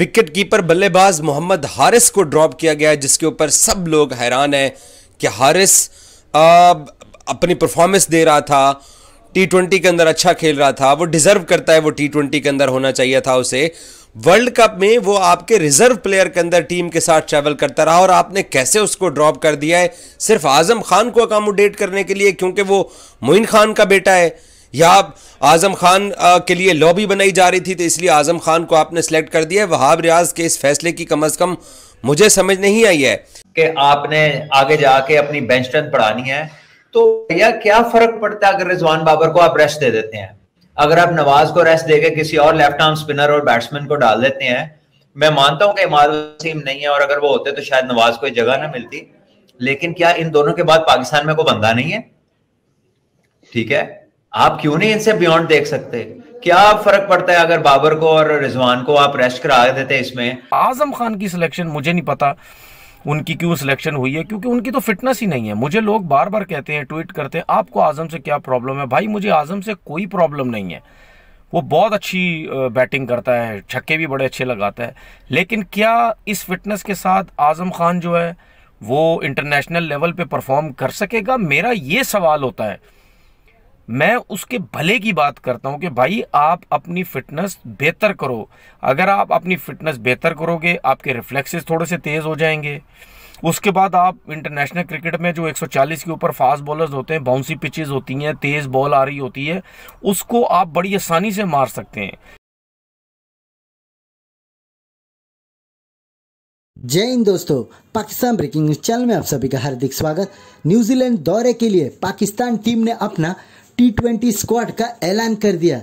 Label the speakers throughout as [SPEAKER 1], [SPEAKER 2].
[SPEAKER 1] wicket keeper बल्लेबाज मोहम्मद हारिस को drop किया गया है जिसके ऊपर सब लोग हैरान हैं कि हारिस अपनी परफॉर्मेंस दे रहा था टी ट्वेंटी के अंदर अच्छा खेल रहा था वो डिजर्व करता है वो टी ट्वेंटी के अंदर होना चाहिए था उसे वर्ल्ड कप में वो आपके रिजर्व प्लेयर के अंदर टीम के साथ ट्रैवल करता रहा और आपने कैसे उसको ड्रॉप कर दिया है सिर्फ आजम खान को अकोमोडेट करने के लिए क्योंकि वो मोइन खान का बेटा है या आज़म खान के लिए लॉबी बनाई जा रही थी तो इसलिए आज़म खान को आपने सेलेक्ट कर दिया
[SPEAKER 2] वहाब रियाज के इस फैसले की कम अज़ कम मुझे समझ नहीं आई है कि आपने आगे जाके अपनी बेंच स्ट्रेंथ पढ़ानी है तो भैया क्या फर्क पड़ता है अगर रिजवान बाबर को आप रेस्ट दे देते हैं अगर आप नवाज को रेस्ट देके किसी और लेफ्ट आर्म स्पिनर और बैट्समैन को डाल देते हैं मैं मानता हूं कि इमाद वसीम नहीं है और अगर वो होते तो शायद नवाज को जगह ना मिलती लेकिन क्या इन दोनों के बाद पाकिस्तान में कोई बंदा नहीं है ठीक है आप क्यों नहीं इनसे बियॉन्ड देख सकते क्या फर्क पड़ता है अगर बाबर को और रिजवान को आप रेस्ट करा
[SPEAKER 3] देते इसमें आजम खान की सिलेक्शन मुझे नहीं पता उनकी क्यों सिलेक्शन हुई है क्योंकि उनकी तो फिटनेस ही नहीं है मुझे लोग बार बार कहते हैं ट्वीट करते हैं आपको आजम से क्या प्रॉब्लम है भाई मुझे आजम से कोई प्रॉब्लम नहीं है वो बहुत अच्छी बैटिंग करता है छक्के भी बड़े अच्छे लगाता है लेकिन क्या इस फिटनेस के साथ आजम खान जो है वो इंटरनेशनल लेवल पे परफॉर्म कर सकेगा मेरा ये सवाल होता है मैं उसके भले की बात करता हूँ कि भाई आप अपनी फिटनेस बेहतर करो अगर आप अपनी फिटनेस बेहतर करोगे आपके रिफ्लेक्सेस थोड़े से तेज़ हो जाएंगे उसके बाद आप इंटरनेशनल क्रिकेट में जो 140 के ऊपर फास्ट बॉलर्स होते हैं बाउंसी पिचेज होती हैं तेज़ बॉल आ रही होती है उसको आप बड़ी आसानी से मार सकते हैं
[SPEAKER 4] जय हिंद दोस्तों पाकिस्तान ब्रेकिंग न्यूज चैनल में आप सभी का हार्दिक स्वागत न्यूजीलैंड दौरे के लिए पाकिस्तान टीम ने अपना टी ट्वेंटी स्क्वाड का ऐलान कर दिया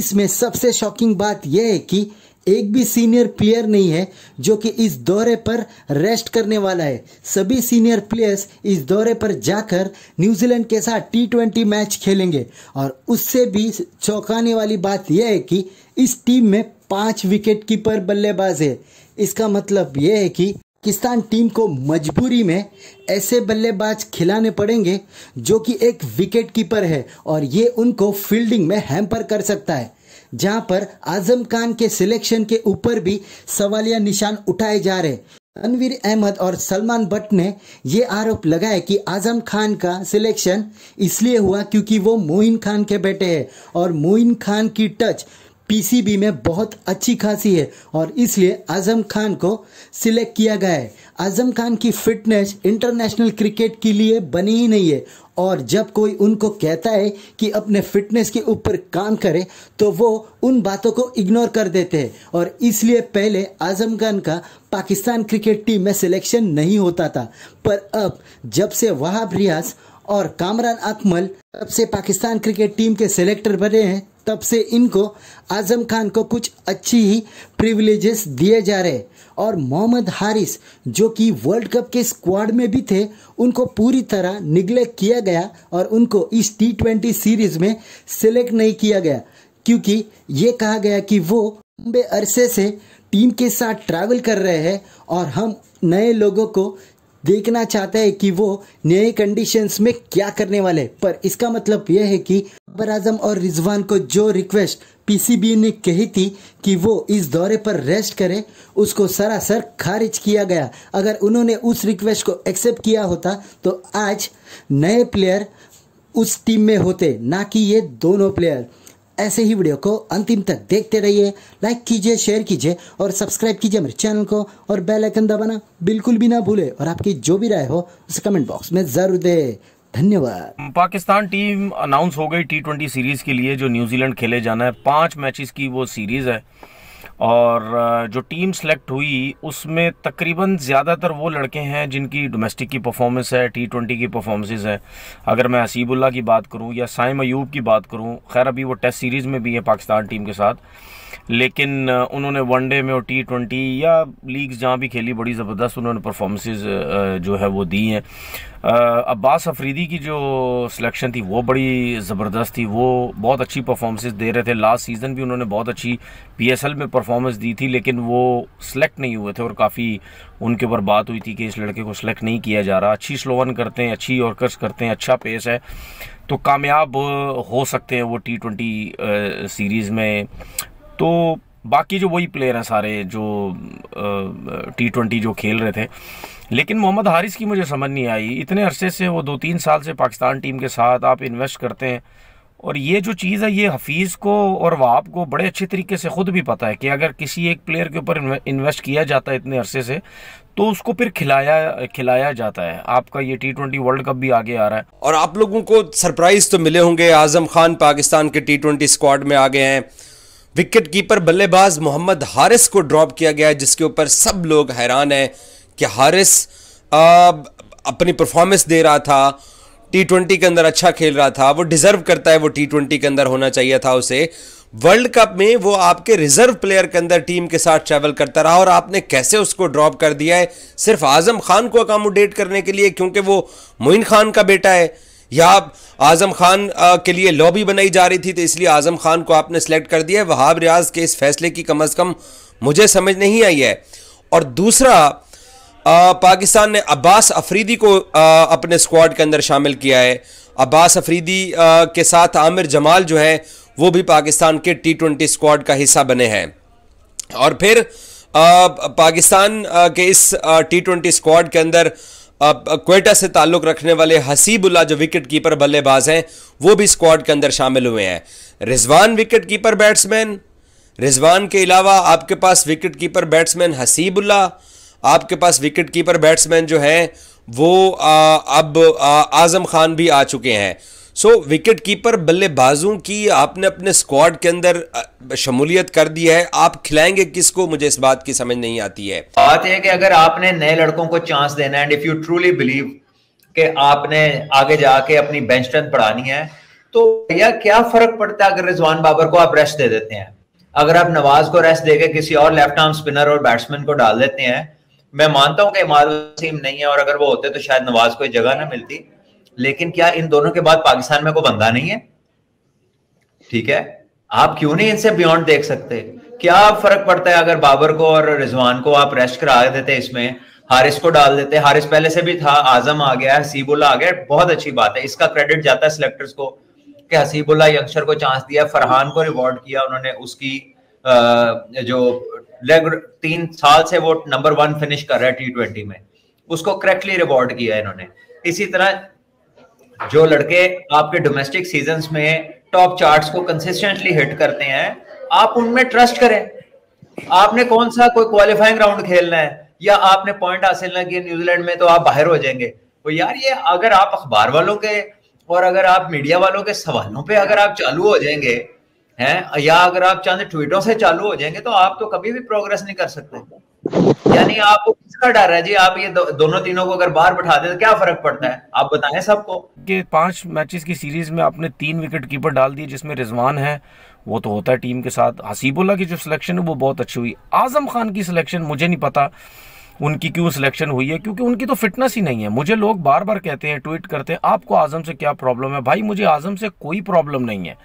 [SPEAKER 4] इसमें सबसे शॉकिंग बात यह है कि एक भी सीनियर प्लेयर नहीं है जो कि इस दौरे पर रेस्ट करने वाला है सभी सीनियर प्लेयर्स इस दौरे पर जाकर न्यूजीलैंड के साथ टी ट्वेंटी मैच खेलेंगे और उससे भी चौंकाने वाली बात यह है कि इस टीम में पांच विकेट कीपर बल्लेबाज है इसका मतलब यह है कि पाकिस्तान टीम को मजबूरी में ऐसे बल्लेबाज खिलाने पड़ेंगे जो कि एक विकेट कीपर है और ये उनको फील्डिंग में हैम्पर कर सकता है जहां पर आजम खान के सिलेक्शन के ऊपर भी सवालिया निशान उठाए जा रहे तनवीर अहमद और सलमान भट्ट ने ये आरोप लगाया कि आजम खान का सिलेक्शन इसलिए हुआ क्योंकि वो मोइन खान के बेटे हैं और मोइन खान की टच पीसीबी में बहुत अच्छी खासी है और इसलिए आजम खान को सिलेक्ट किया गया है आजम खान की फिटनेस इंटरनेशनल क्रिकेट के लिए बनी ही नहीं है और जब कोई उनको कहता है कि अपने फिटनेस के ऊपर काम करे तो वो उन बातों को इग्नोर कर देते हैं और इसलिए पहले आजम खान का पाकिस्तान क्रिकेट टीम में सिलेक्शन नहीं होता था पर अब जब से वहाब रियाज और कामरान अकमल अब से पाकिस्तान क्रिकेट टीम के सिलेक्टर बने हैं तब से इनको आजम खान को कुछ अच्छी ही प्रिविलेजेस दिए जा रहे और मोहम्मद हारिस जो कि वर्ल्ड कप के स्क्वाड में भी थे उनको पूरी तरह निग्लेक्ट किया गया और उनको इस टी ट्वेंटी सीरीज में सिलेक्ट नहीं किया गया क्योंकि ये कहा गया कि वो लंबे अरसे से टीम के साथ ट्रैवल कर रहे हैं और हम नए लोगों को देखना चाहता है कि वो नए कंडीशंस में क्या करने वाले पर इसका मतलब यह है कि अकबर आजम और रिजवान को जो रिक्वेस्ट पीसीबी ने कही थी कि वो इस दौरे पर रेस्ट करें उसको सरासर खारिज किया गया अगर उन्होंने उस रिक्वेस्ट को एक्सेप्ट किया होता तो आज नए प्लेयर उस टीम में होते ना कि ये दोनों प्लेयर ऐसे ही वीडियो को अंतिम तक देखते रहिए लाइक कीजिए शेयर कीजिए और सब्सक्राइब कीजिए मेरे चैनल को और बेल आइकन दबाना बिल्कुल भी ना भूले और आपकी जो भी राय हो उसे कमेंट बॉक्स में जरूर दे धन्यवाद
[SPEAKER 3] पाकिस्तान टीम अनाउंस हो गई टी सीरीज के लिए जो न्यूजीलैंड खेले जाना है पांच मैचेस की वो सीरीज है और जो टीम सेलेक्ट हुई उसमें तकरीबन ज़्यादातर वो लड़के हैं जिनकी डोमेस्टिक की परफॉर्मेंस है टी ट्वेंटी की परफॉर्मेंसेज है अगर मैं असीबुल्ला की बात करूँ या साइम अयूब की बात करूँ खैर अभी वो टेस्ट सीरीज़ में भी है पाकिस्तान टीम के साथ लेकिन उन्होंने वनडे में और टी ट्वेंटी या लीग्स जहाँ भी खेली बड़ी ज़बरदस्त उन्होंने परफॉर्मेंसेस जो है वो दी हैं अब्बास अफरीदी की जो सिलेक्शन थी वो बड़ी ज़बरदस्त थी वो बहुत अच्छी परफॉर्मेंसेस दे रहे थे लास्ट सीज़न भी उन्होंने बहुत अच्छी पीएसएल में परफॉर्मेंस दी थी लेकिन वो सिलेक्ट नहीं हुए थे और काफ़ी उनके ऊपर बात हुई थी कि इस लड़के को सिलेक्ट नहीं किया जा रहा अच्छी स्लोवन करते हैं अच्छी ऑर्कर्स करते हैं अच्छा पेस है तो कामयाब हो सकते हैं वो टी ट्वेंटी सीरीज़ में तो बाकी जो वही प्लेयर हैं सारे जो टी ट्वेंटी जो खेल रहे थे लेकिन मोहम्मद हारिस की मुझे समझ नहीं आई इतने अरसे से वो दो तीन साल से पाकिस्तान टीम के साथ आप इन्वेस्ट करते हैं और ये जो चीज़ है ये हफीज़ को और वाप को बड़े अच्छे तरीके से ख़ुद भी पता है कि अगर किसी एक प्लेयर के ऊपर इन्वेस्ट किया जाता है इतने अरसे से तो उसको फिर खिलाया खिलाया जाता है आपका ये टी ट्वेंटी वर्ल्ड कप भी आगे आ रहा है और आप लोगों को सरप्राइज़ तो मिले होंगे आज़म खान पाकिस्तान
[SPEAKER 1] के टी ट्वेंटी स्क्वाड में आ गए हैं विकेट कीपर बल्लेबाज मोहम्मद हारिस को ड्रॉप किया गया है जिसके ऊपर सब लोग हैरान हैं कि हारिस अपनी परफॉर्मेंस दे रहा था टी ट्वेंटी के अंदर अच्छा खेल रहा था वो डिजर्व करता है वो टी ट्वेंटी के अंदर होना चाहिए था उसे वर्ल्ड कप में वो आपके रिजर्व प्लेयर के अंदर टीम के साथ ट्रैवल करता रहा और आपने कैसे उसको ड्रॉप कर दिया है सिर्फ आजम खान को अकोमोडेट करने के लिए क्योंकि वो मोइन खान का बेटा है या आज़म खान के लिए लॉबी बनाई जा रही थी तो इसलिए आज़म खान को आपने सेलेक्ट कर दिया है वहाब रियाज के इस फैसले की कम अज़ कम मुझे समझ नहीं आई है और दूसरा पाकिस्तान ने अब्बास अफरीदी को अपने स्क्वाड के अंदर शामिल किया है अब्बास अफरीदी के साथ आमिर जमाल जो है वो भी पाकिस्तान के टी ट्वेंटी स्क्वाड का हिस्सा बने हैं और फिर पाकिस्तान के इस टी ट्वेंटी स्क्वाड के अंदर क्वेटा से ताल्लुक़ रखने वाले हसीबुल्ला जो विकेट कीपर बल्लेबाज हैं वो भी स्क्वाड के अंदर शामिल हुए हैं Rizwan wicket keeper batsman Rizwan के अलावा आपके पास विकेट कीपर बैट्समैन हसीबुल्ला आपके पास विकेट कीपर बैट्समैन जो हैं वो आ, अब आ, आजम खान भी आ चुके हैं सो so, विकेट कीपर बल्लेबाजों की आपने अपने स्क्वाड के अंदर शमूलियत कर दी है आप खिलाएंगे किसको मुझे इस बात
[SPEAKER 2] की समझ नहीं आती है बात यह कि अगर आपने नए लड़कों को चांस देना है and if you truly believe कि आपने आगे जाके अपनी बेंच स्ट्रेंथ बढ़ानी है तो भैया क्या फर्क पड़ता है अगर रिजवान बाबर को आप रेस्ट दे देते हैं अगर आप नवाज को रेस्ट देकर किसी और लेफ्ट आर्म स्पिनर और बैट्समैन को डाल देते हैं मैं मानता हूं कि इमाद वसीम नहीं है और अगर वो होते तो शायद नवाज को जगह ना मिलती लेकिन क्या इन दोनों के बाद पाकिस्तान में कोई बंदा नहीं है ठीक है आप क्यों नहीं इनसे बियॉन्ड देख सकते क्या फर्क पड़ता है अगर बाबर को और रिजवान को आप रेस्ट करा देते इसमें हारिस को डाल देते हारिस पहले से भी था आजम आ गया हसीबुल्ला आ गया बहुत अच्छी बात है इसका क्रेडिट जाता है सिलेक्टर्स को कि हसीबुल्ला यंगस्टर को चांस दिया फरहान को रिवॉर्ड किया उन्होंने उसकी जो लेग तीन साल से वो नंबर वन फिनिश कर रहा है टी में उसको करेक्टली रिवॉर्ड किया इन्होंने इसी तरह जो लड़के आपके डोमेस्टिक सीजन में टॉप चार्ट्स को कंसिस्टेंटली हिट करते हैं आप उनमें ट्रस्ट करें आपने कौन सा कोई क्वालिफाइंग राउंड खेलना है या आपने पॉइंट हासिल ना किया न्यूजीलैंड में तो आप बाहर हो जाएंगे तो यार ये अगर आप अखबार वालों के और अगर आप मीडिया वालों के सवालों पे अगर आप चालू हो जाएंगे हैं या अगर आप चंद ट्वीटों से चालू हो जाएंगे तो आप तो कभी भी प्रोग्रेस नहीं कर सकते यानी आपको किसका डर है जी आप ये दो, दोनों तीनों को अगर बाहर बैठा दे तो क्या फर्क
[SPEAKER 3] पड़ता है आप बताएं सबको के पांच मैचेस की सीरीज में आपने तीन विकेट कीपर डाल दिए जिसमें रिजवान है वो तो होता है टीम के साथ हसीबुल्ला की जो सिलेक्शन है वो बहुत अच्छी हुई आजम खान की सिलेक्शन मुझे नहीं पता उनकी क्यों सिलेक्शन हुई है क्योंकि उनकी तो फिटनेस ही नहीं है मुझे लोग बार बार कहते हैं ट्वीट करते हैं आपको आजम से क्या प्रॉब्लम है भाई मुझे आजम से कोई प्रॉब्लम नहीं है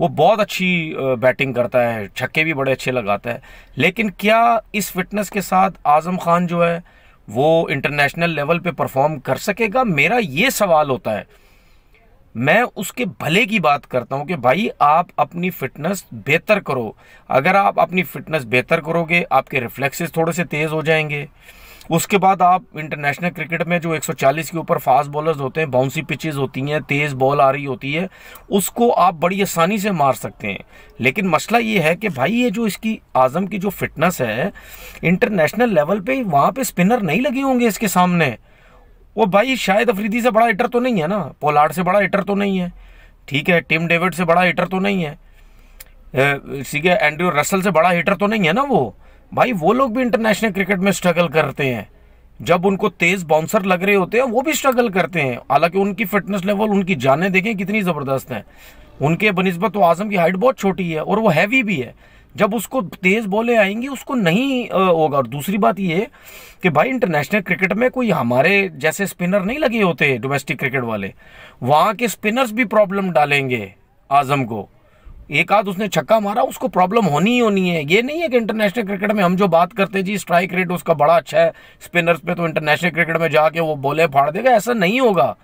[SPEAKER 3] वो बहुत अच्छी बैटिंग करता है छक्के भी बड़े अच्छे लगाता है लेकिन क्या इस फिटनेस के साथ आज़म खान जो है वो इंटरनेशनल लेवल पे परफॉर्म कर सकेगा मेरा ये सवाल होता है मैं उसके भले की बात करता हूँ कि भाई आप अपनी फिटनेस बेहतर करो अगर आप अपनी फिटनेस बेहतर करोगे आपके रिफ्लेक्सेस थोड़े से तेज़ हो जाएंगे उसके बाद आप इंटरनेशनल क्रिकेट में जो 140 के ऊपर फास्ट बॉलर्स होते हैं बाउंसी पिचेज होती हैं तेज़ बॉल आ रही होती है उसको आप बड़ी आसानी से मार सकते हैं लेकिन मसला ये है कि भाई ये जो इसकी आज़म की जो फिटनेस है इंटरनेशनल लेवल पे वहाँ पे स्पिनर नहीं लगे होंगे इसके सामने वो भाई शायद अफरीदी से बड़ा हिटर तो नहीं है ना पोलार्ड से बड़ा हिटर तो नहीं है ठीक है टिम डेविड से बड़ा हिटर तो नहीं है ठीक है रसल से बड़ा हिटर तो नहीं है ना वो भाई वो लोग भी इंटरनेशनल क्रिकेट में स्ट्रगल करते हैं जब उनको तेज बाउंसर लग रहे होते हैं वो भी स्ट्रगल करते हैं हालांकि उनकी फिटनेस लेवल उनकी जाने देखें कितनी ज़बरदस्त हैं उनके बनस्बत तो आजम की हाइट बहुत छोटी है और वो हैवी भी है जब उसको तेज़ बॉलें आएंगी उसको नहीं होगा और दूसरी बात ये कि भाई इंटरनेशनल क्रिकेट में कोई हमारे जैसे स्पिनर नहीं लगे होते डोमेस्टिक क्रिकेट वाले वहाँ के स्पिनर्स भी प्रॉब्लम डालेंगे आज़म को एक आध उसने छक्का मारा उसको प्रॉब्लम होनी ही होनी है ये नहीं है कि इंटरनेशनल क्रिकेट में हम जो बात करते हैं जी स्ट्राइक रेट उसका बड़ा अच्छा है स्पिनर्स पे तो इंटरनेशनल क्रिकेट में जाके वो बोले फाड़ देगा ऐसा नहीं होगा